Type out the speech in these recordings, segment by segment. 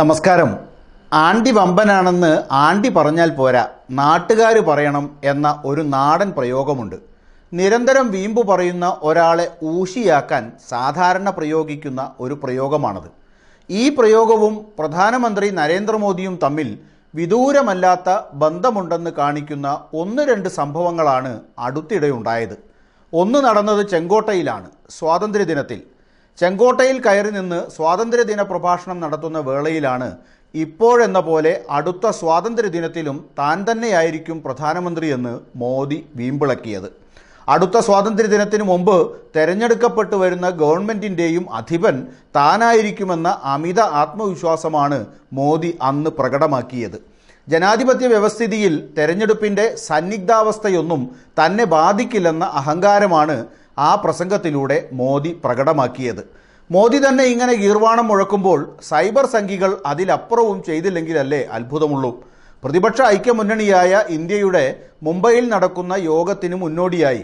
നമസ്കാരം ആണ്ടി വമ്പനാണെന്ന് ആണ്ടി പറഞ്ഞാൽ പോരാ നാട്ടുകാർ പറയണം എന്ന ഒരു നാടൻ പ്രയോഗമുണ്ട് നിരന്തരം വീമ്പു പറയുന്ന ഒരാളെ ഊശിയാക്കാൻ സാധാരണ പ്രയോഗിക്കുന്ന ഒരു പ്രയോഗമാണത് ഈ പ്രയോഗവും പ്രധാനമന്ത്രി നരേന്ദ്രമോദിയും തമ്മിൽ വിദൂരമല്ലാത്ത ബന്ധമുണ്ടെന്ന് കാണിക്കുന്ന ഒന്ന് രണ്ട് സംഭവങ്ങളാണ് അടുത്തിടെയുണ്ടായത് ഒന്ന് നടന്നത് ചെങ്കോട്ടയിലാണ് സ്വാതന്ത്ര്യദിനത്തിൽ ചെങ്കോട്ടയിൽ കയറി നിന്ന് സ്വാതന്ത്ര്യദിന പ്രഭാഷണം നടത്തുന്ന വേളയിലാണ് ഇപ്പോഴെന്ന പോലെ അടുത്ത സ്വാതന്ത്ര്യദിനത്തിലും താൻ തന്നെയായിരിക്കും പ്രധാനമന്ത്രിയെന്ന് മോദി വീമ്പിളക്കിയത് അടുത്ത സ്വാതന്ത്ര്യദിനത്തിനു മുമ്പ് തെരഞ്ഞെടുക്കപ്പെട്ടു വരുന്ന ഗവൺമെൻറ്റിൻ്റെയും അധിപൻ താനായിരിക്കുമെന്ന അമിത ആത്മവിശ്വാസമാണ് മോദി അന്ന് പ്രകടമാക്കിയത് ജനാധിപത്യ വ്യവസ്ഥിതിയിൽ തെരഞ്ഞെടുപ്പിൻ്റെ സന്നിഗ്ധാവസ്ഥയൊന്നും തന്നെ ബാധിക്കില്ലെന്ന അഹങ്കാരമാണ് ആ പ്രസംഗത്തിലൂടെ മോദി പ്രകടമാക്കിയത് മോദി തന്നെ ഇങ്ങനെ ഗീർവാണം മുഴക്കുമ്പോൾ സൈബർ സംഖികൾ അതിലപ്പുറവും ചെയ്തില്ലെങ്കിലല്ലേ അത്ഭുതമുള്ളൂ പ്രതിപക്ഷ ഐക്യമുന്നണിയായ ഇന്ത്യയുടെ മുംബൈയിൽ നടക്കുന്ന യോഗത്തിന് മുന്നോടിയായി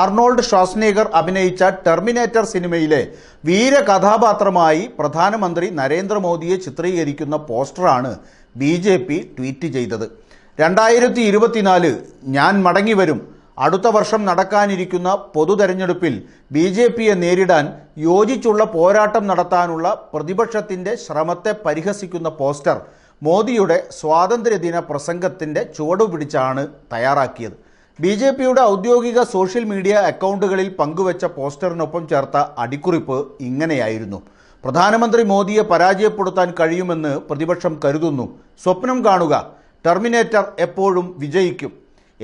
ആർണോൾഡ് ഷ്വാസ്നേഗർ അഭിനയിച്ച ടെർമിനേറ്റർ സിനിമയിലെ വീര കഥാപാത്രമായി പ്രധാനമന്ത്രി നരേന്ദ്രമോദിയെ ചിത്രീകരിക്കുന്ന പോസ്റ്ററാണ് ബി ജെ പി ട്വീറ്റ് ചെയ്തത് രണ്ടായിരത്തി ഇരുപത്തിനാല് ഞാൻ മടങ്ങി വരും അടുത്ത വർഷം നടക്കാനിരിക്കുന്ന പൊതു തെരഞ്ഞെടുപ്പിൽ ബി ജെ പിയെ നേരിടാൻ യോജിച്ചുള്ള പോരാട്ടം നടത്താനുള്ള പ്രതിപക്ഷത്തിൻ്റെ ശ്രമത്തെ പരിഹസിക്കുന്ന പോസ്റ്റർ മോദിയുടെ സ്വാതന്ത്ര്യദിന പ്രസംഗത്തിൻ്റെ ചുവടുപിടിച്ചാണ് തയ്യാറാക്കിയത് ബി ജെ പിയുടെ ഔദ്യോഗിക സോഷ്യൽ മീഡിയ അക്കൗണ്ടുകളിൽ പങ്കുവച്ച പോസ്റ്ററിനൊപ്പം ചേർത്ത അടിക്കുറിപ്പ് ഇങ്ങനെയായിരുന്നു പ്രധാനമന്ത്രി മോദിയെ പരാജയപ്പെടുത്താൻ കഴിയുമെന്ന് പ്രതിപക്ഷം കരുതുന്നു സ്വപ്നം കാണുക ടെർമിനേറ്റർ എപ്പോഴും വിജയിക്കും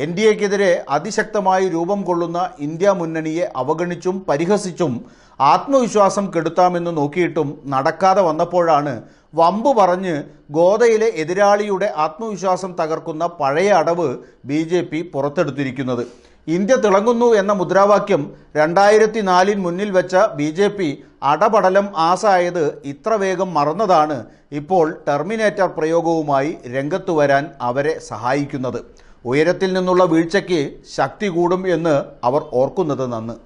എൻ ഡി എക്കെതിരെ അതിശക്തമായി രൂപം കൊള്ളുന്ന ഇന്ത്യ മുന്നണിയെ അവഗണിച്ചും പരിഹസിച്ചും ആത്മവിശ്വാസം കെടുത്താമെന്ന് നോക്കിയിട്ടും നടക്കാതെ വന്നപ്പോഴാണ് വമ്പ് പറഞ്ഞ് ഗോതയിലെ എതിരാളിയുടെ ആത്മവിശ്വാസം തകർക്കുന്ന പഴയ അടവ് ബി ജെ പി പുറത്തെടുത്തിരിക്കുന്നത് ഇന്ത്യ തിളങ്ങുന്നു എന്ന മുദ്രാവാക്യം രണ്ടായിരത്തി നാലിൽ മുന്നിൽ വെച്ച ബി ജെ പി അടപടലം ആസായത് ഇത്ര വേഗം മറന്നതാണ് ഇപ്പോൾ ടെർമിനേറ്റർ പ്രയോഗവുമായി രംഗത്തു വരാൻ അവരെ സഹായിക്കുന്നത് ഉയരത്തിൽ നിന്നുള്ള വീഴ്ചയ്ക്ക് ശക്തി കൂടും എന്ന് അവർ ഓർക്കുന്നത് നന്ന്